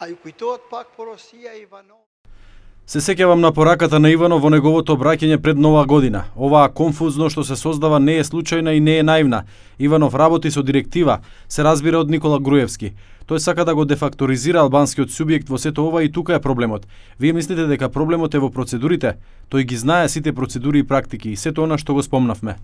а и кујтоот пак по и Иванов. Се сеќавам на пораката на Иванов во неговото обраќање пред нова година. Оваа конфузно што се создава не е случајна и не е наивна. Иванов работи со директива, се разбира од Никола Груевски. Тој сака да го дефакторизира албанскиот субјект во сето ова и тука е проблемот. Вие мислите дека проблемот е во процедурите? Тој ги знае сите процедури и практики и сето она што го спомнавме.